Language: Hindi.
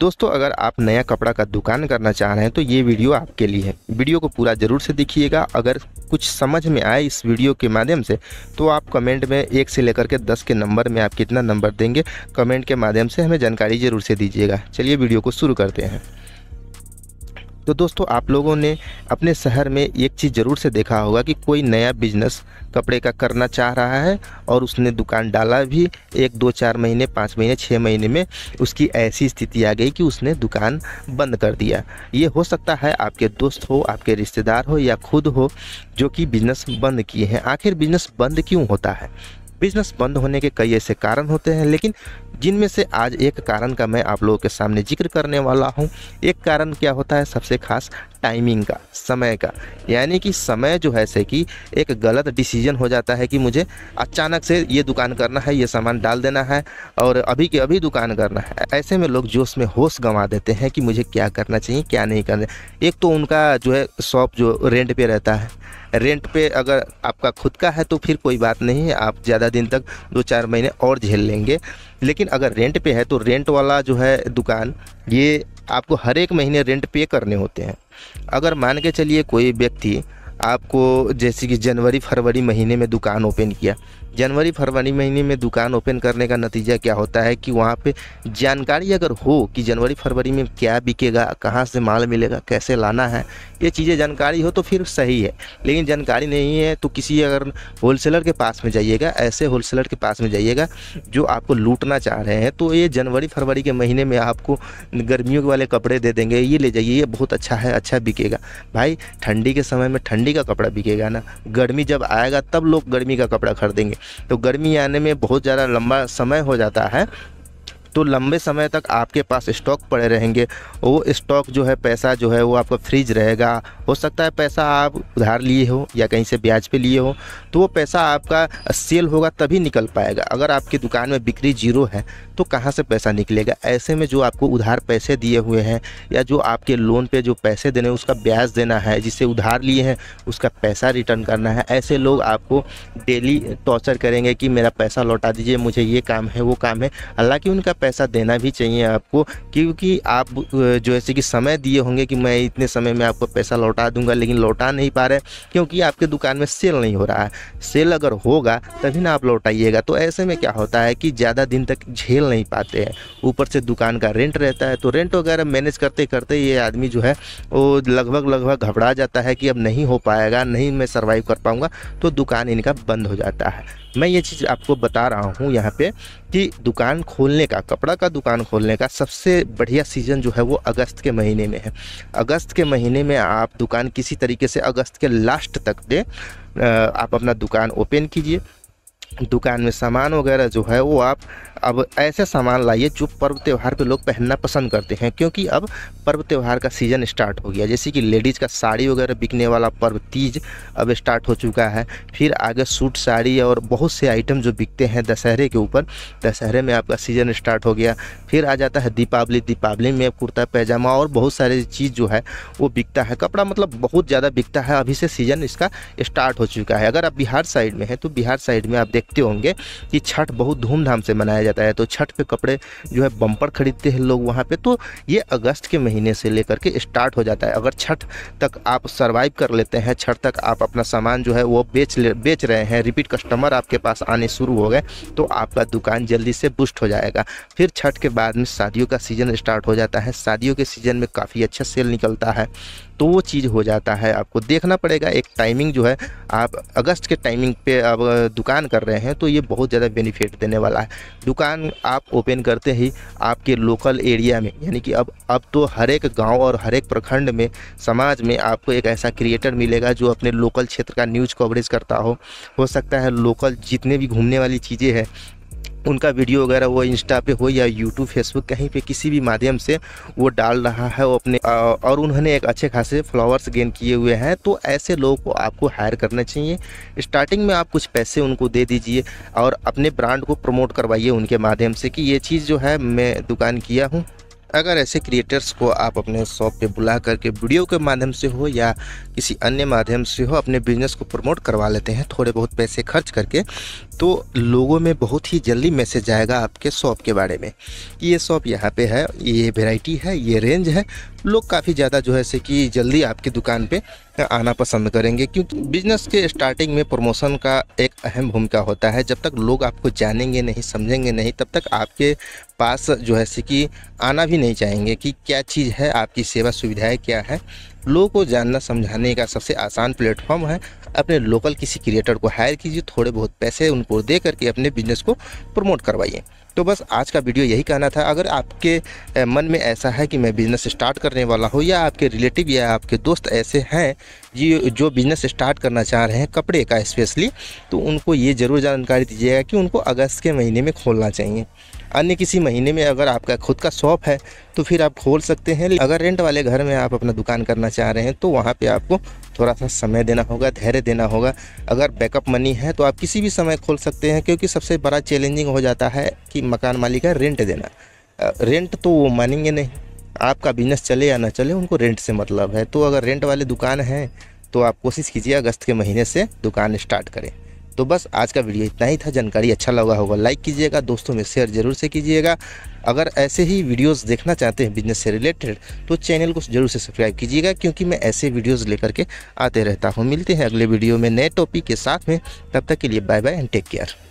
दोस्तों अगर आप नया कपड़ा का दुकान करना चाह रहे हैं तो ये वीडियो आपके लिए है वीडियो को पूरा ज़रूर से देखिएगा अगर कुछ समझ में आए इस वीडियो के माध्यम से तो आप कमेंट में एक से लेकर के दस के नंबर में आप कितना नंबर देंगे कमेंट के माध्यम से हमें जानकारी ज़रूर से दीजिएगा चलिए वीडियो को शुरू करते हैं तो दोस्तों आप लोगों ने अपने शहर में एक चीज़ ज़रूर से देखा होगा कि कोई नया बिजनेस कपड़े का करना चाह रहा है और उसने दुकान डाला भी एक दो चार महीने पाँच महीने छः महीने में उसकी ऐसी स्थिति आ गई कि उसने दुकान बंद कर दिया ये हो सकता है आपके दोस्त हो आपके रिश्तेदार हो या खुद हो जो कि बिज़नेस बंद किए हैं आखिर बिज़नेस बंद क्यों होता है बिजनेस बंद होने के कई ऐसे कारण होते हैं लेकिन जिनमें से आज एक कारण का मैं आप लोगों के सामने जिक्र करने वाला हूँ एक कारण क्या होता है सबसे खास टाइमिंग का समय का यानी कि समय जो है से कि एक गलत डिसीजन हो जाता है कि मुझे अचानक से ये दुकान करना है ये सामान डाल देना है और अभी के अभी दुकान करना है ऐसे में लोग जोश में होश गंवा देते हैं कि मुझे क्या करना चाहिए क्या नहीं करना एक तो उनका जो है शॉप जो रेंट पे रहता है रेंट पे अगर आपका खुद का है तो फिर कोई बात नहीं है आप ज़्यादा दिन तक दो चार महीने और झेल लेंगे लेकिन अगर रेंट पे है तो रेंट वाला जो है दुकान ये आपको हर एक महीने रेंट पे करने होते हैं अगर मान के चलिए कोई व्यक्ति आपको जैसे कि जनवरी फरवरी महीने में दुकान ओपन किया जनवरी फरवरी महीने में दुकान ओपन करने का नतीजा क्या होता है कि वहाँ पे जानकारी अगर हो कि जनवरी फरवरी में क्या बिकेगा कहाँ से माल मिलेगा कैसे लाना है ये चीज़ें जानकारी हो तो फिर सही है लेकिन जानकारी नहीं है तो किसी अगर होलसेलर के पास में जाइएगा ऐसे होलसेलर के पास में जाइएगा जो आपको लूटना चाह रहे हैं तो ये जनवरी फरवरी के महीने में आपको गर्मियों वाले कपड़े दे देंगे ये ले जाइए ये बहुत अच्छा है अच्छा बिकेगा भाई ठंडी के समय में ठंडी ठंडी का कपड़ा बिकेगा ना गर्मी जब आएगा तब लोग गर्मी का कपड़ा खरीदेंगे तो गर्मी आने में बहुत ज़्यादा लंबा समय हो जाता है तो लंबे समय तक आपके पास स्टॉक पड़े रहेंगे वो स्टॉक जो है पैसा जो है वो आपका फ्रीज रहेगा हो सकता है पैसा आप उधार लिए हो या कहीं से ब्याज पे लिए हो तो वो पैसा आपका सेल होगा तभी निकल पाएगा अगर आपकी दुकान में बिक्री जीरो है तो कहाँ से पैसा निकलेगा ऐसे में जो आपको उधार पैसे दिए हुए हैं या जो आपके लोन पर जो पैसे देने उसका ब्याज देना है जिसे उधार लिए हैं उसका पैसा रिटर्न करना है ऐसे लोग आपको डेली टॉर्चर करेंगे कि मेरा पैसा लौटा दीजिए मुझे ये काम है वो काम है हालांकि उनका पैसा देना भी चाहिए आपको क्योंकि आप जो ऐसे कि समय दिए होंगे कि मैं इतने समय में आपको पैसा लौटा दूंगा लेकिन लौटा नहीं पा रहे क्योंकि आपके दुकान में सेल नहीं हो रहा है सेल अगर होगा तभी ना आप लौटाइएगा तो ऐसे में क्या होता है कि ज़्यादा दिन तक झेल नहीं पाते हैं ऊपर से दुकान का रेंट रहता है तो रेंट वगैरह मैनेज करते करते ये आदमी जो है वो लगभग लगभग घबरा जाता है कि अब नहीं हो पाएगा नहीं मैं सर्वाइव कर पाऊँगा तो दुकान इनका बंद हो जाता है मैं ये चीज़ आपको बता रहा हूँ यहाँ पे कि दुकान खोलने का कपड़ा का दुकान खोलने का सबसे बढ़िया सीज़न जो है वो अगस्त के महीने में है अगस्त के महीने में आप दुकान किसी तरीके से अगस्त के लास्ट तक दें आप अपना दुकान ओपन कीजिए दुकान में सामान वगैरह जो है वो आप अब ऐसे सामान लाइए जो पर्व त्यौहार पे लोग पहनना पसंद करते हैं क्योंकि अब पर्व त्यौहार का सीज़न स्टार्ट हो गया जैसे कि लेडीज़ का साड़ी वगैरह बिकने वाला पर्व तीज अब स्टार्ट हो चुका है फिर आगे सूट साड़ी और बहुत से आइटम जो बिकते हैं दशहरे के ऊपर दशहरे में आपका सीज़न स्टार्ट हो गया फिर आ जाता है दीपावली दीपावली में कुर्ता पैजामा और बहुत सारे चीज़ जो है वो बिकता है कपड़ा मतलब बहुत ज़्यादा बिकता है अभी से सीज़न इसका स्टार्ट हो चुका है अगर आप बिहार साइड में हैं तो बिहार साइड में आप देख देखते होंगे कि छठ बहुत धूमधाम से मनाया जाता है तो छठ पे कपड़े जो है बम्पर खरीदते हैं लोग वहाँ पे तो ये अगस्त के महीने से लेकर के स्टार्ट हो जाता है अगर छठ तक आप सर्वाइव कर लेते हैं छठ तक आप अपना सामान जो है वो बेच बेच रहे हैं रिपीट कस्टमर आपके पास आने शुरू हो गए तो आपका दुकान जल्दी से बुस्ट हो जाएगा फिर छठ के बाद में शादियों का सीज़न स्टार्ट हो जाता है शादियों के सीज़न में काफ़ी अच्छा सेल निकलता है तो वो चीज़ हो जाता है आपको देखना पड़ेगा एक टाइमिंग जो है आप अगस्त के टाइमिंग पे आप दुकान कर रहे रहे हैं तो ये बहुत ज़्यादा बेनिफिट देने वाला है दुकान आप ओपन करते ही आपके लोकल एरिया में यानी कि अब अब तो हर एक गाँव और हर एक प्रखंड में समाज में आपको एक ऐसा क्रिएटर मिलेगा जो अपने लोकल क्षेत्र का न्यूज़ कवरेज करता हो हो सकता है लोकल जितने भी घूमने वाली चीज़ें हैं उनका वीडियो वगैरह वो इंस्टा पे हो या यूट्यूब फेसबुक कहीं पे किसी भी माध्यम से वो डाल रहा है वो अपने और उन्होंने एक अच्छे खासे फ्लावर्स गेन किए हुए हैं तो ऐसे लोगों को आपको हायर करना चाहिए स्टार्टिंग में आप कुछ पैसे उनको दे दीजिए और अपने ब्रांड को प्रमोट करवाइए उनके माध्यम से कि ये चीज़ जो है मैं दुकान किया हूँ अगर ऐसे क्रिएटर्स को आप अपने शॉप पे बुला करके वीडियो के माध्यम से हो या किसी अन्य माध्यम से हो अपने बिजनेस को प्रमोट करवा लेते हैं थोड़े बहुत पैसे खर्च करके तो लोगों में बहुत ही जल्दी मैसेज आएगा आपके शॉप के बारे में कि ये शॉप यहाँ पे है ये वेराइटी है ये रेंज है लोग काफ़ी ज़्यादा जो है से कि जल्दी आपकी दुकान पे आना पसंद करेंगे क्योंकि बिजनेस के स्टार्टिंग में प्रमोशन का एक अहम भूमिका होता है जब तक लोग आपको जानेंगे नहीं समझेंगे नहीं तब तक आपके पास जो है से कि आना भी नहीं चाहेंगे कि क्या चीज़ है आपकी सेवा सुविधाएँ क्या है लोगों को जानना समझाने का सबसे आसान प्लेटफॉर्म है अपने लोकल किसी क्रिएटर को हायर कीजिए थोड़े बहुत पैसे उनको दे करके अपने बिजनेस को प्रमोट करवाइए तो बस आज का वीडियो यही कहना था अगर आपके मन में ऐसा है कि मैं बिज़नेस स्टार्ट करने वाला हूँ या आपके रिलेटिव या आपके दोस्त ऐसे हैं जो जो बिज़नेस स्टार्ट करना चाह रहे हैं कपड़े का स्पेशली तो उनको ये ज़रूर जानकारी दीजिएगा कि उनको अगस्त के महीने में खोलना चाहिए अन्य किसी महीने में अगर आपका खुद का शॉप है तो फिर आप खोल सकते हैं अगर रेंट वाले घर में आप अपना दुकान करना चाह रहे हैं तो वहाँ पर आपको थोड़ा सा समय देना होगा धैर्य देना होगा अगर बैकअप मनी है तो आप किसी भी समय खोल सकते हैं क्योंकि सबसे बड़ा चैलेंजिंग हो जाता है कि मकान मालिक है रेंट देना रेंट तो वो मानेंगे नहीं आपका बिजनेस चले या ना चले उनको रेंट से मतलब है तो अगर रेंट वाले दुकान हैं तो आप कोशिश कीजिए अगस्त के महीने से दुकान स्टार्ट करें तो बस आज का वीडियो इतना ही था जानकारी अच्छा लगा होगा लाइक कीजिएगा दोस्तों में शेयर जरूर से कीजिएगा अगर ऐसे ही वीडियोस देखना चाहते हैं बिजनेस से रिलेटेड तो चैनल को जरूर से सब्सक्राइब कीजिएगा क्योंकि मैं ऐसे वीडियोस लेकर के आते रहता हूँ मिलते हैं अगले वीडियो में नए टॉपिक के साथ में तब तक के लिए bye bye and take care